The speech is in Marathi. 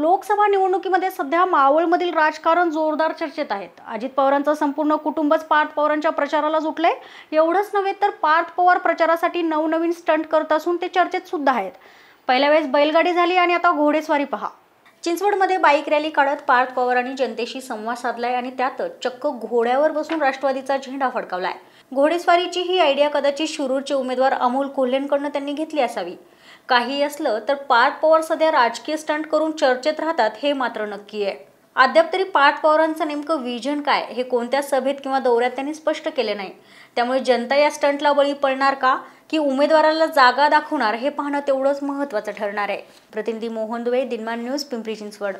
लोकसभा निवडणुकीमध्ये सध्या मावळमधील राजकारण जोरदार चर्चेत आहेत अजित पवारांचं संपूर्ण कुटुंबच पार्थ पवारांच्या प्रचाराला जुटलंय एवढंच नव्हे तर पार्थ पवार प्रचारासाठी नवनवीन स्टंट करत असून ते चर्चेत सुद्धा आहेत पहिल्या वेळेस बैलगाडी झाली आणि आता घोडेस्वारी पहा चिंचवडमध्ये बाईक रॅली काढत पार्थ पवारांनी जनतेशी संवाद साधलाय आणि त्यात चक्क घोड्यावर बसून राष्ट्रवादीचा झेंडा फडकावलाय घोडेस्वारीची ही आयडिया कदाचित शिरूरचे उमेदवार अमोल कोल्हेंकडनं त्यांनी घेतली असावी काही असलं तर पार्थ पवार सध्या राजकीय स्टंट करून चर्चेत राहतात हे मात्र नक्की आहे अद्याप तरी पार्थ पवारांचं नेमकं विजन काय हे कोणत्या सभेत किंवा दौऱ्यात त्यांनी स्पष्ट केले नाही त्यामुळे जनता या स्टंटला बळी पडणार का की उमेदवाराला जागा दाखवणार हे पाहणं तेवढंच महत्त्वाचं ठरणार आहे प्रतिनिधी मोहन दुवे दिनमान न्यूज पिंपरी चिंचवड